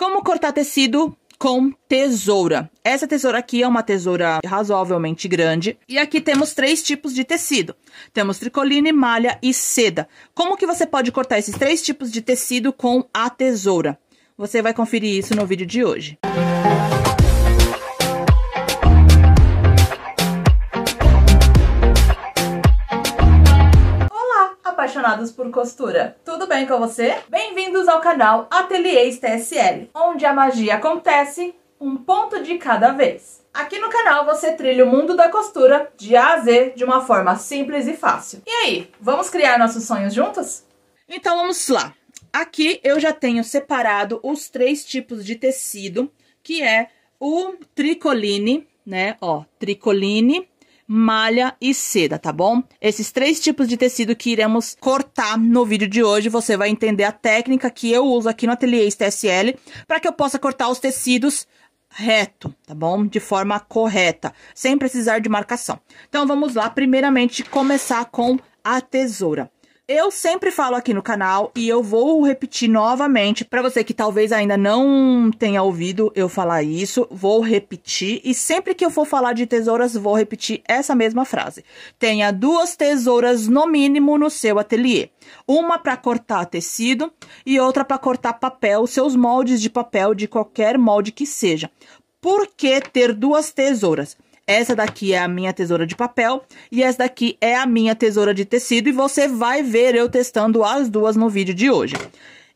Como cortar tecido com tesoura. Essa tesoura aqui é uma tesoura razoavelmente grande. E aqui temos três tipos de tecido. Temos tricoline, malha e seda. Como que você pode cortar esses três tipos de tecido com a tesoura? Você vai conferir isso no vídeo de hoje. Música apaixonados por costura. Tudo bem com você? Bem-vindos ao canal Ateliês TSL, onde a magia acontece um ponto de cada vez. Aqui no canal você trilha o mundo da costura de A a Z de uma forma simples e fácil. E aí, vamos criar nossos sonhos juntos? Então vamos lá. Aqui eu já tenho separado os três tipos de tecido, que é o tricoline, né? Ó, tricoline, malha e seda, tá bom? Esses três tipos de tecido que iremos cortar no vídeo de hoje, você vai entender a técnica que eu uso aqui no Ateliê STSL para que eu possa cortar os tecidos reto, tá bom? De forma correta, sem precisar de marcação. Então, vamos lá, primeiramente, começar com a tesoura. Eu sempre falo aqui no canal e eu vou repetir novamente para você que talvez ainda não tenha ouvido eu falar isso, vou repetir e sempre que eu for falar de tesouras vou repetir essa mesma frase. Tenha duas tesouras no mínimo no seu ateliê, uma para cortar tecido e outra para cortar papel, seus moldes de papel de qualquer molde que seja. Por que ter duas tesouras? essa daqui é a minha tesoura de papel e essa daqui é a minha tesoura de tecido e você vai ver eu testando as duas no vídeo de hoje.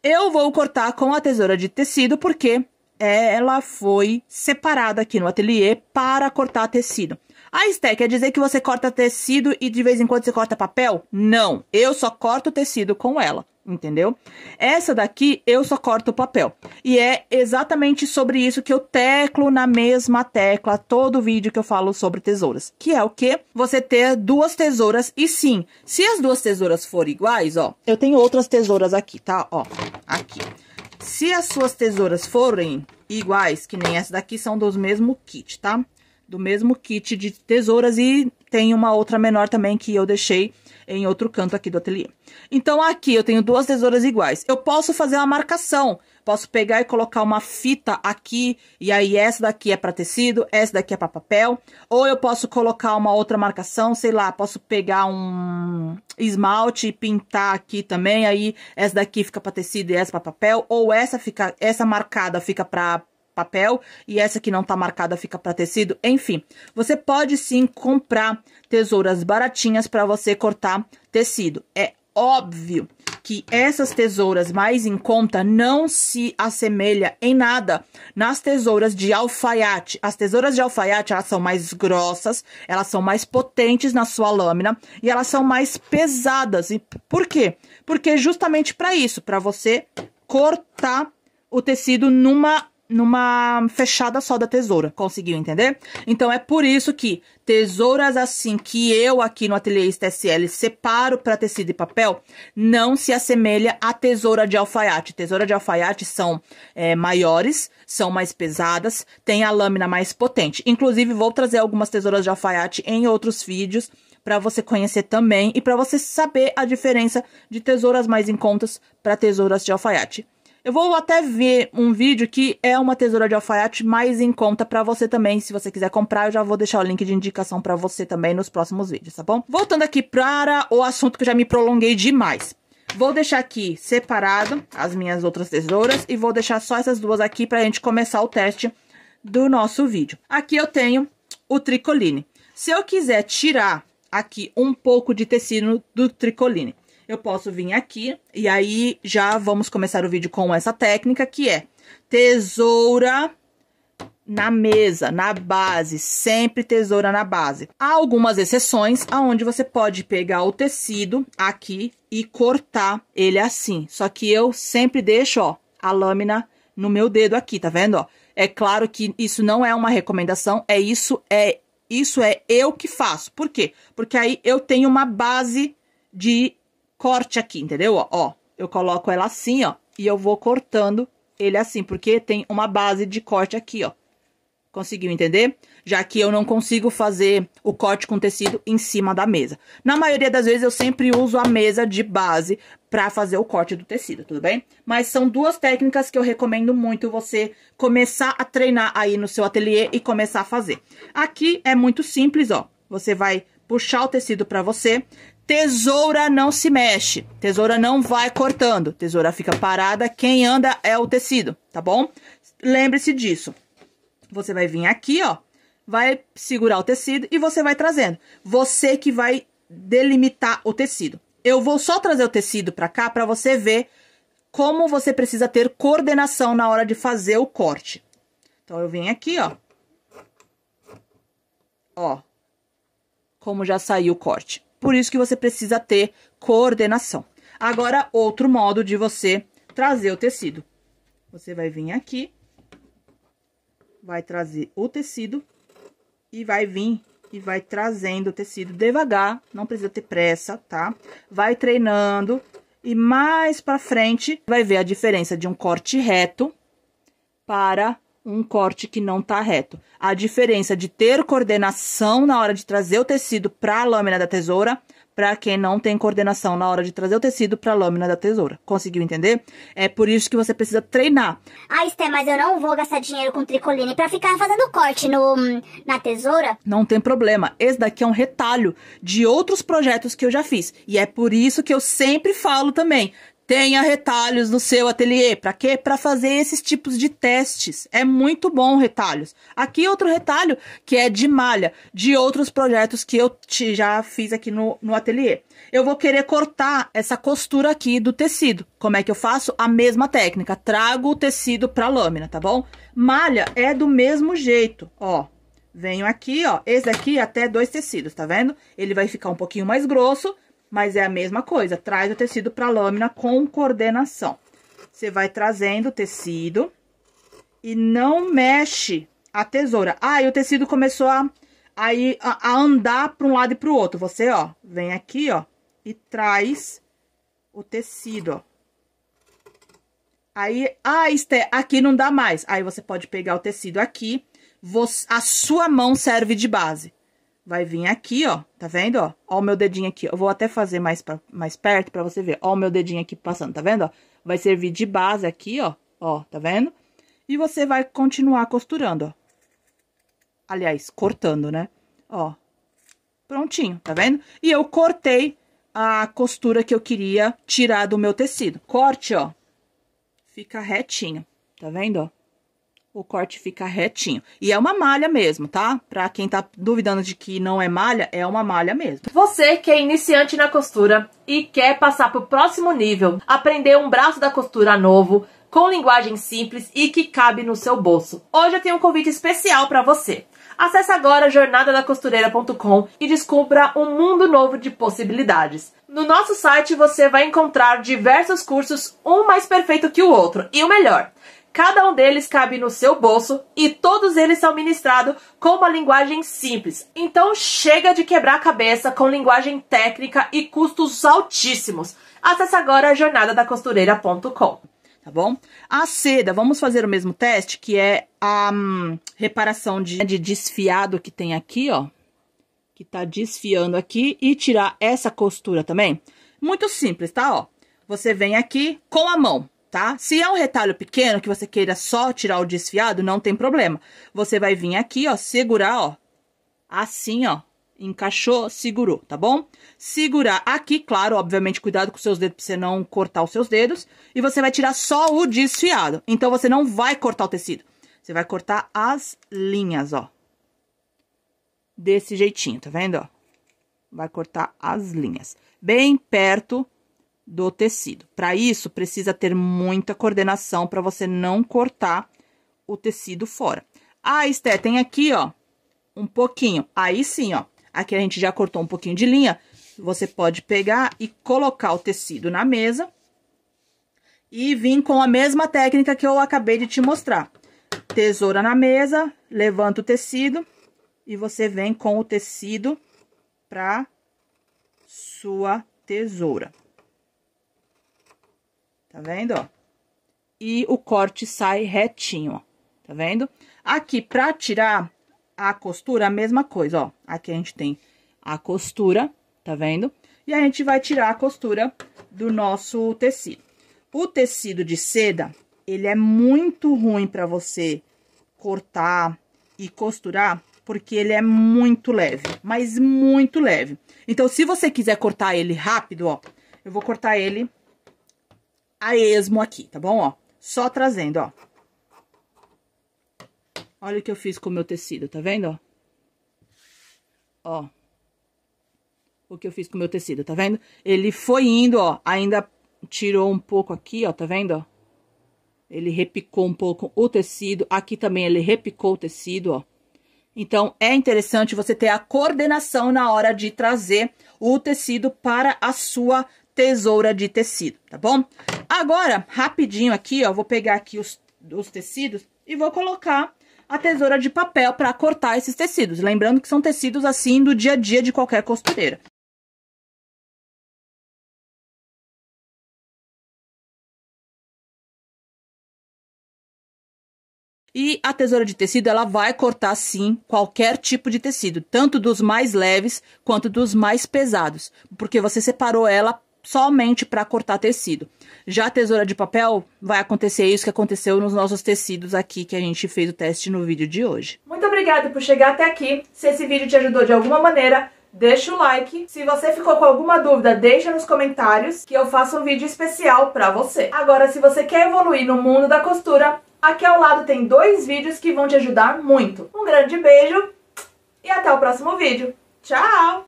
Eu vou cortar com a tesoura de tecido porque ela foi separada aqui no ateliê para cortar tecido. A Sté quer dizer que você corta tecido e de vez em quando você corta papel? Não, eu só corto tecido com ela, entendeu? Essa daqui eu só corto o papel. E é exatamente sobre isso que eu teclo na mesma tecla todo vídeo que eu falo sobre tesouras, que é o que você ter duas tesouras e sim, se as duas tesouras forem iguais, ó, eu tenho outras tesouras aqui, tá? Ó, aqui. Se as suas tesouras forem iguais, que nem essa daqui, são dos mesmo kit, tá? do mesmo kit de tesouras e tem uma outra menor também que eu deixei em outro canto aqui do ateliê. Então, aqui eu tenho duas tesouras iguais. Eu posso fazer uma marcação, posso pegar e colocar uma fita aqui, e aí essa daqui é para tecido, essa daqui é para papel, ou eu posso colocar uma outra marcação, sei lá, posso pegar um esmalte e pintar aqui também, aí essa daqui fica para tecido e essa para papel, ou essa fica essa marcada fica para papel e essa que não tá marcada fica para tecido. Enfim, você pode sim comprar tesouras baratinhas para você cortar tecido. É óbvio que essas tesouras mais em conta não se assemelha em nada nas tesouras de alfaiate. As tesouras de alfaiate, elas são mais grossas, elas são mais potentes na sua lâmina e elas são mais pesadas. E por quê? Porque justamente para isso, para você cortar o tecido numa numa fechada só da tesoura. Conseguiu entender? Então é por isso que tesouras assim que eu aqui no ateliê STSL separo para tecido e papel não se assemelha à tesoura de alfaiate. Tesoura de alfaiate são é, maiores, são mais pesadas, tem a lâmina mais potente. Inclusive vou trazer algumas tesouras de alfaiate em outros vídeos para você conhecer também e para você saber a diferença de tesouras mais em contas para tesouras de alfaiate. Eu vou até ver um vídeo que é uma tesoura de alfaiate mais em conta para você também. Se você quiser comprar, eu já vou deixar o link de indicação para você também nos próximos vídeos, tá bom? Voltando aqui para o assunto que eu já me prolonguei demais. Vou deixar aqui separado as minhas outras tesouras e vou deixar só essas duas aqui para a gente começar o teste do nosso vídeo. Aqui eu tenho o tricoline. Se eu quiser tirar aqui um pouco de tecido do tricoline, eu posso vir aqui e aí já vamos começar o vídeo com essa técnica que é tesoura na mesa, na base, sempre tesoura na base. Há algumas exceções aonde você pode pegar o tecido aqui e cortar ele assim. Só que eu sempre deixo, ó, a lâmina no meu dedo aqui, tá vendo, ó? É claro que isso não é uma recomendação, é isso é isso é eu que faço. Por quê? Porque aí eu tenho uma base de corte aqui, entendeu? Ó, ó, eu coloco ela assim, ó, e eu vou cortando ele assim, porque tem uma base de corte aqui, ó. Conseguiu entender? Já que eu não consigo fazer o corte com tecido em cima da mesa. Na maioria das vezes, eu sempre uso a mesa de base para fazer o corte do tecido, tudo bem? Mas são duas técnicas que eu recomendo muito você começar a treinar aí no seu ateliê e começar a fazer. Aqui é muito simples, ó. Você vai puxar o tecido para você, Tesoura não se mexe, tesoura não vai cortando, tesoura fica parada, quem anda é o tecido, tá bom? Lembre-se disso. Você vai vir aqui, ó, vai segurar o tecido e você vai trazendo. Você que vai delimitar o tecido. Eu vou só trazer o tecido para cá para você ver como você precisa ter coordenação na hora de fazer o corte. Então, eu venho aqui, ó. Ó, como já saiu o corte. Por isso que você precisa ter coordenação. Agora, outro modo de você trazer o tecido. Você vai vir aqui, vai trazer o tecido e vai vir e vai trazendo o tecido devagar, não precisa ter pressa, tá? Vai treinando e mais pra frente vai ver a diferença de um corte reto para um corte que não está reto. A diferença de ter coordenação na hora de trazer o tecido para a lâmina da tesoura para quem não tem coordenação na hora de trazer o tecido para a lâmina da tesoura. Conseguiu entender? É por isso que você precisa treinar. Ah, Esté, mas eu não vou gastar dinheiro com tricoline para ficar fazendo corte no, na tesoura. Não tem problema. Esse daqui é um retalho de outros projetos que eu já fiz. E é por isso que eu sempre falo também. Tenha retalhos no seu ateliê. Para quê? Para fazer esses tipos de testes. É muito bom retalhos. Aqui outro retalho que é de malha, de outros projetos que eu te, já fiz aqui no, no ateliê. Eu vou querer cortar essa costura aqui do tecido. Como é que eu faço? A mesma técnica. Trago o tecido para a lâmina, tá bom? Malha é do mesmo jeito, ó. Venho aqui, ó. Esse aqui é até dois tecidos, tá vendo? Ele vai ficar um pouquinho mais grosso, mas é a mesma coisa. Traz o tecido para a lâmina com coordenação. Você vai trazendo o tecido e não mexe a tesoura. Ah, e o tecido começou a, a, ir, a, a andar para um lado e para o outro. Você, ó, vem aqui, ó, e traz o tecido, ó. Aí, ah, Esté, aqui não dá mais. Aí, você pode pegar o tecido aqui, você, a sua mão serve de base vai vir aqui, ó, tá vendo, ó? Ó o meu dedinho aqui, eu vou até fazer mais, pra, mais perto pra você ver, ó o meu dedinho aqui passando, tá vendo, ó? Vai servir de base aqui, ó, ó, tá vendo? E você vai continuar costurando, ó. Aliás, cortando, né? Ó, prontinho, tá vendo? E eu cortei a costura que eu queria tirar do meu tecido. Corte, ó, fica retinho, tá vendo, ó? o corte fica retinho. E é uma malha mesmo, tá? Pra quem tá duvidando de que não é malha, é uma malha mesmo. Você que é iniciante na costura e quer passar pro próximo nível, aprender um braço da costura novo, com linguagem simples e que cabe no seu bolso. Hoje eu tenho um convite especial para você. Acesse agora jornadadacostureira.com e descubra um mundo novo de possibilidades. No nosso site você vai encontrar diversos cursos, um mais perfeito que o outro. E o melhor, Cada um deles cabe no seu bolso e todos eles são ministrados com uma linguagem simples. Então chega de quebrar a cabeça com linguagem técnica e custos altíssimos. Acesse agora a jornadadacostureira.com. Tá bom? A seda, vamos fazer o mesmo teste, que é a hum, reparação de, de desfiado que tem aqui, ó. Que tá desfiando aqui e tirar essa costura também. Muito simples, tá? Ó, você vem aqui com a mão tá? Se é um retalho pequeno que você queira só tirar o desfiado, não tem problema. Você vai vir aqui, ó, segurar, ó, assim, ó, encaixou, segurou, tá bom? Segurar aqui, claro, obviamente, cuidado com seus dedos pra você não cortar os seus dedos. E você vai tirar só o desfiado. Então, você não vai cortar o tecido. Você vai cortar as linhas, ó. Desse jeitinho, tá vendo, ó? Vai cortar as linhas. Bem perto do tecido. Para isso, precisa ter muita coordenação para você não cortar o tecido fora. Ah, Esté, tem aqui, ó, um pouquinho. Aí sim, ó, aqui a gente já cortou um pouquinho de linha. Você pode pegar e colocar o tecido na mesa e vir com a mesma técnica que eu acabei de te mostrar. Tesoura na mesa, levanta o tecido e você vem com o tecido para sua tesoura. Tá vendo, ó? E o corte sai retinho, ó. Tá vendo? Aqui, pra tirar a costura, a mesma coisa, ó. Aqui a gente tem a costura, tá vendo? E a gente vai tirar a costura do nosso tecido. O tecido de seda, ele é muito ruim para você cortar e costurar, porque ele é muito leve, mas muito leve. Então, se você quiser cortar ele rápido, ó, eu vou cortar ele a esmo aqui, tá bom? Ó, só trazendo, ó. Olha o que eu fiz com o meu tecido, tá vendo, ó? Ó. O que eu fiz com o meu tecido, tá vendo? Ele foi indo, ó, ainda tirou um pouco aqui, ó, tá vendo, ó? Ele repicou um pouco o tecido, aqui também ele repicou o tecido, ó. Então, é interessante você ter a coordenação na hora de trazer o tecido para a sua tesoura de tecido, tá bom? Agora, rapidinho aqui, ó, vou pegar aqui os, os tecidos e vou colocar a tesoura de papel para cortar esses tecidos. Lembrando que são tecidos assim do dia a dia de qualquer costureira. E a tesoura de tecido, ela vai cortar sim qualquer tipo de tecido, tanto dos mais leves quanto dos mais pesados, porque você separou ela somente para cortar tecido. Já a tesoura de papel vai acontecer isso que aconteceu nos nossos tecidos aqui que a gente fez o teste no vídeo de hoje. Muito obrigada por chegar até aqui. Se esse vídeo te ajudou de alguma maneira, deixa o like. Se você ficou com alguma dúvida, deixa nos comentários que eu faço um vídeo especial para você. Agora, se você quer evoluir no mundo da costura, aqui ao lado tem dois vídeos que vão te ajudar muito. Um grande beijo e até o próximo vídeo. Tchau!